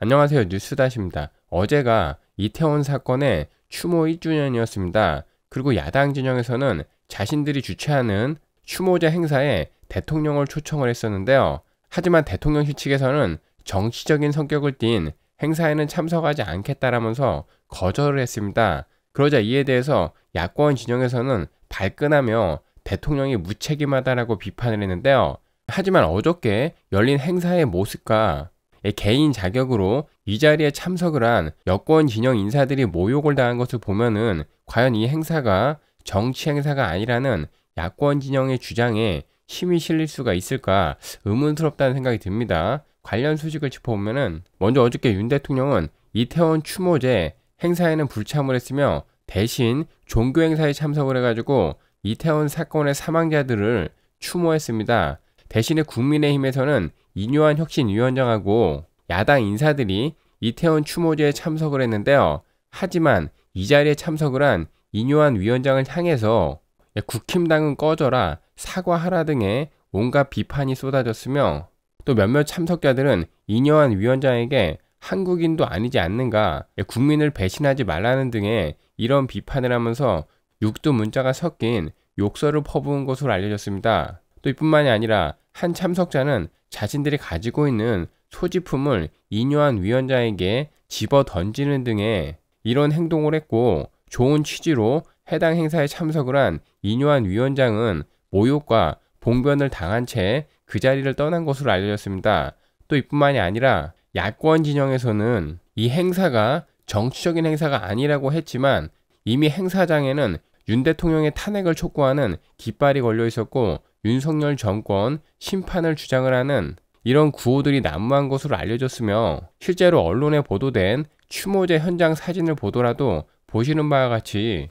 안녕하세요. 뉴스다시입니다. 어제가 이태원 사건의 추모 1주년이었습니다. 그리고 야당 진영에서는 자신들이 주최하는 추모자 행사에 대통령을 초청을 했었는데요. 하지만 대통령실 측에서는 정치적인 성격을 띤 행사에는 참석하지 않겠다라면서 거절을 했습니다. 그러자 이에 대해서 야권 진영에서는 발끈하며 대통령이 무책임하다라고 비판을 했는데요. 하지만 어저께 열린 행사의 모습과 예, 개인 자격으로 이 자리에 참석을 한 여권 진영 인사들이 모욕을 당한 것을 보면은 과연 이 행사가 정치 행사가 아니라는 야권 진영의 주장에 힘이 실릴 수가 있을까 의문스럽다는 생각이 듭니다. 관련 소식을 짚어보면은 먼저 어저께 윤 대통령은 이태원 추모제 행사에는 불참을 했으며 대신 종교 행사에 참석을 해가지고 이태원 사건의 사망자들을 추모했습니다. 대신에 국민의힘에서는 이뇨한 혁신위원장하고 야당 인사들이 이태원 추모제에 참석을 했는데요. 하지만 이 자리에 참석을 한 이뇨한 위원장을 향해서 국힘당은 꺼져라, 사과하라 등의 온갖 비판이 쏟아졌으며 또 몇몇 참석자들은 이뇨한 위원장에게 한국인도 아니지 않는가, 국민을 배신하지 말라는 등의 이런 비판을 하면서 육두 문자가 섞인 욕설을 퍼부은 것으로 알려졌습니다. 또 이뿐만이 아니라 한 참석자는 자신들이 가지고 있는 소지품을 인요한 위원장에게 집어 던지는 등의 이런 행동을 했고 좋은 취지로 해당 행사에 참석을 한 인요한 위원장은 모욕과 봉변을 당한 채 그 자리를 떠난 것으로 알려졌습니다. 또 이뿐만이 아니라 야권 진영에서는 이 행사가 정치적인 행사가 아니라고 했지만 이미 행사장에는 윤 대통령의 탄핵을 촉구하는 깃발이 걸려 있었고 윤석열 정권 심판을 주장을 하는 이런 구호들이 난무한 것으로 알려졌으며 실제로 언론에 보도된 추모제 현장 사진을 보더라도 보시는 바와 같이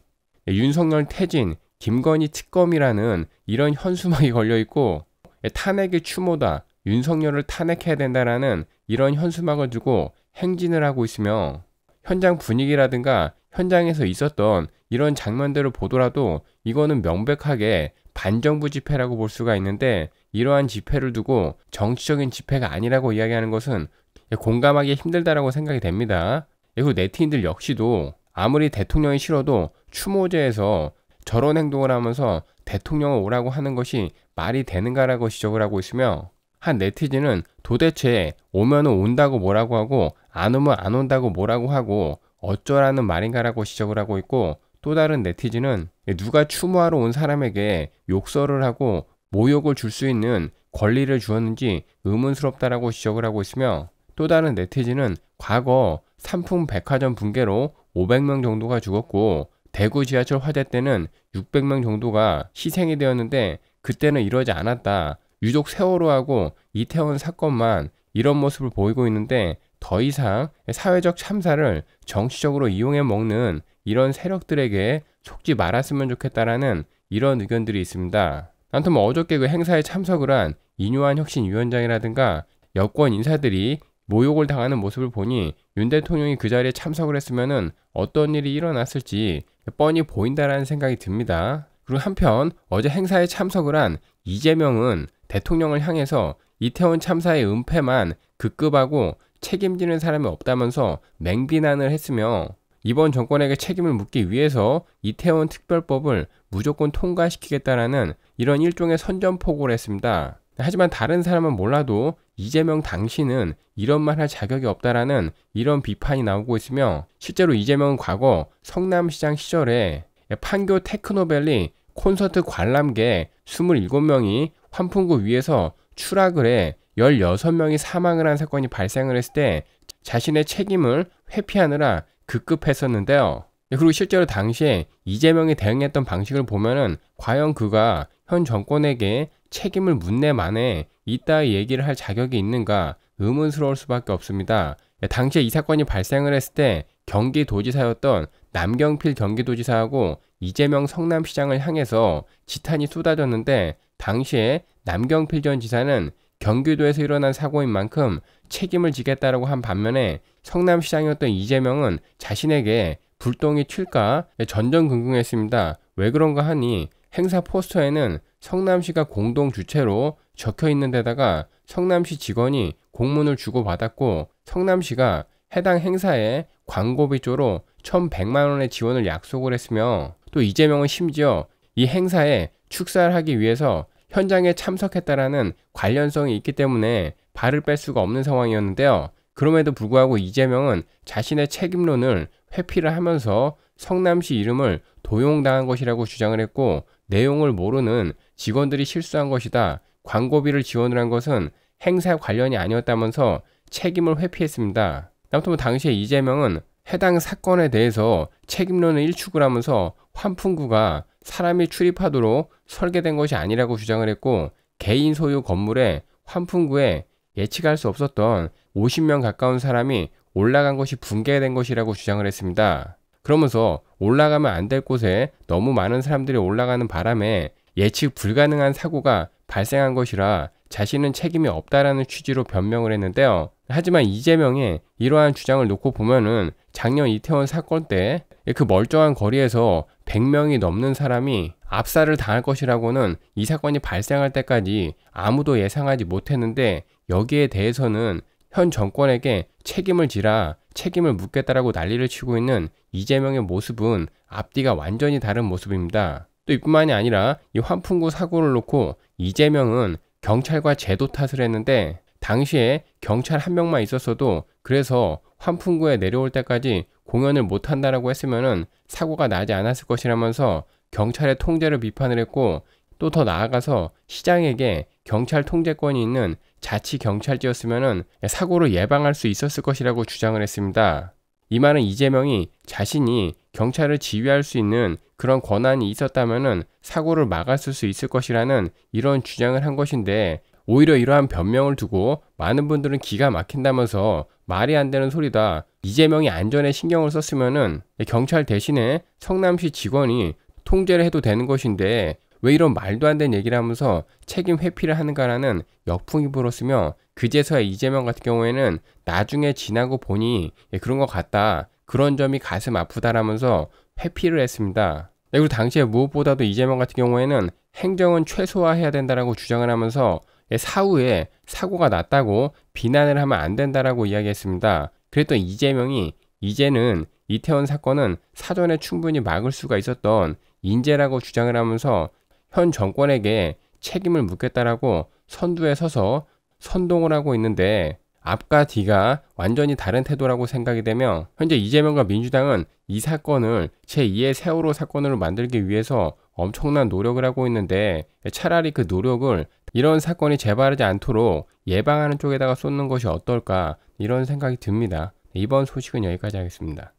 예, 윤석열 태진, 김건희 특검이라는 이런 현수막이 걸려 있고 예, 탄핵의 추모다, 윤석열을 탄핵해야 된다라는 이런 현수막을 두고 행진을 하고 있으며 현장 분위기라든가 현장에서 있었던 이런 장면들을 보더라도 이거는 명백하게 반정부 집회라고 볼 수가 있는데 이러한 집회를 두고 정치적인 집회가 아니라고 이야기하는 것은 예, 공감하기 힘들다라고 생각이 됩니다. 예, 그리고 네티인들 역시도 아무리 대통령이 싫어도 추모제에서 저런 행동을 하면서 대통령을 오라고 하는 것이 말이 되는가라고 지적을 하고 있으며 한 네티즌은 도대체 오면 온다고 뭐라고 하고 안 오면 안 온다고 뭐라고 하고 어쩌라는 말인가라고 지적을 하고 있고 또 다른 네티즌은 누가 추모하러 온 사람에게 욕설을 하고 모욕을 줄 수 있는 권리를 주었는지 의문스럽다라고 지적을 하고 있으며 또 다른 네티즌은 과거 삼풍 백화점 붕괴로 500명 정도가 죽었고 대구 지하철 화재 때는 600명 정도가 희생이 되었는데 그때는 이러지 않았다. 유족 세월호하고 이태원 사건만 이런 모습을 보이고 있는데 더 이상 사회적 참사를 정치적으로 이용해 먹는 이런 세력들에게 속지 말았으면 좋겠다라는 이런 의견들이 있습니다. 아무튼 뭐 어저께 그 행사에 참석을 한 이뇨한 혁신위원장이라든가 여권 인사들이 모욕을 당하는 모습을 보니 윤 대통령이 그 자리에 참석을 했으면 어떤 일이 일어났을지 뻔히 보인다라는 생각이 듭니다. 그리고 한편 어제 행사에 참석을 한 이재명은 대통령을 향해서 이태원 참사의 은폐만 급급하고 책임지는 사람이 없다면서 맹비난을 했으며 이번 정권에게 책임을 묻기 위해서 이태원 특별법을 무조건 통과시키겠다라는 이런 일종의 선전포고를 했습니다. 하지만 다른 사람은 몰라도 이재명 당신은 이런 말 할 자격이 없다라는 이런 비판이 나오고 있으며 실제로 이재명은 과거 성남시장 시절에 판교 테크노밸리 콘서트 관람객 27명이 환풍구 위에서 추락을 해 16명이 사망을 한 사건이 발생을 했을 때 자신의 책임을 회피하느라 급급했었는데요. 그리고 실제로 당시에 이재명이 대응했던 방식을 보면은 과연 그가 현 정권에게 책임을 묻네 만에 이따 얘기를 할 자격이 있는가 의문스러울 수밖에 없습니다. 예, 당시에 이 사건이 발생을 했을 때 경기도지사였던 남경필 경기도지사하고 이재명 성남시장을 향해서 지탄이 쏟아졌는데 당시에 남경필 전 지사는 경기도에서 일어난 사고인 만큼 책임을 지겠다라고 한 반면에 성남시장이었던 이재명은 자신에게 불똥이 튈까 전전긍긍했습니다. 왜 그런가 하니 행사 포스터에는 성남시가 공동 주체로 적혀 있는 데다가 성남시 직원이 공문을 주고받았고 성남시가 해당 행사에 광고비조로 1,100만 원의 지원을 약속을 했으며 또 이재명은 심지어 이 행사에 축사를 하기 위해서 현장에 참석했다라는 관련성이 있기 때문에 발을 뺄 수가 없는 상황이었는데요. 그럼에도 불구하고 이재명은 자신의 책임론을 회피를 하면서 성남시 이름을 도용당한 것이라고 주장을 했고 내용을 모르는 직원들이 실수한 것이다. 광고비를 지원을 한 것은 행사 관련이 아니었다면서 책임을 회피했습니다. 아무튼 뭐 당시에 이재명은 해당 사건에 대해서 책임론을 일축을 하면서 환풍구가 사람이 출입하도록 설계된 것이 아니라고 주장을 했고 개인 소유 건물에 환풍구에 예측할 수 없었던 50명 가까운 사람이 올라간 것이 붕괴된 것이라고 주장을 했습니다. 그러면서 올라가면 안 될 곳에 너무 많은 사람들이 올라가는 바람에 예측 불가능한 사고가 발생한 것이라 자신은 책임이 없다라는 취지로 변명을 했는데요. 하지만 이재명의 이러한 주장을 놓고 보면은 작년 이태원 사건 때 그 멀쩡한 거리에서 100명이 넘는 사람이 압살을 당할 것이라고는 이 사건이 발생할 때까지 아무도 예상하지 못했는데 여기에 대해서는 현 정권에게 책임을 지라 책임을 묻겠다라고 난리를 치고 있는 이재명의 모습은 앞뒤가 완전히 다른 모습입니다. 또 이뿐만이 아니라 이 환풍구 사고를 놓고 이재명은 경찰과 제도 탓을 했는데 당시에 경찰 한 명만 있었어도 그래서 환풍구에 내려올 때까지 공연을 못한다라고 했으면 사고가 나지 않았을 것이라면서 경찰의 통제를 비판을 했고 또 더 나아가서 시장에게 경찰 통제권이 있는 자치 경찰지였으면 사고를 예방할 수 있었을 것이라고 주장을 했습니다. 이 말은 이재명이 자신이 경찰을 지휘할 수 있는 그런 권한이 있었다면 사고를 막았을 수 있을 것이라는 이런 주장을 한 것인데 오히려 이러한 변명을 두고 많은 분들은 기가 막힌다면서 말이 안 되는 소리다. 이재명이 안전에 신경을 썼으면은 경찰 대신에 성남시 직원이 통제를 해도 되는 것인데 왜 이런 말도 안 되는 얘기를 하면서 책임 회피를 하는가라는 역풍이 불었으며 그제서야 이재명 같은 경우에는 나중에 지나고 보니 예, 그런 것 같다. 그런 점이 가슴 아프다라면서 회피를 했습니다. 네, 그리고 당시에 무엇보다도 이재명 같은 경우에는 행정은 최소화해야 된다라고 주장을 하면서 예, 사후에 사고가 났다고 비난을 하면 안 된다라고 이야기했습니다. 그랬더니 이재명이 이제는 이태원 사건은 사전에 충분히 막을 수가 있었던 인재라고 주장을 하면서 현 정권에게 책임을 묻겠다라고 선두에 서서 선동을 하고 있는데 앞과 뒤가 완전히 다른 태도라고 생각이 되며 현재 이재명과 민주당은 이 사건을 제2의 세월호 사건으로 만들기 위해서 엄청난 노력을 하고 있는데 차라리 그 노력을 이런 사건이 재발하지 않도록 예방하는 쪽에다가 쏟는 것이 어떨까 이런 생각이 듭니다. 이번 소식은 여기까지 하겠습니다.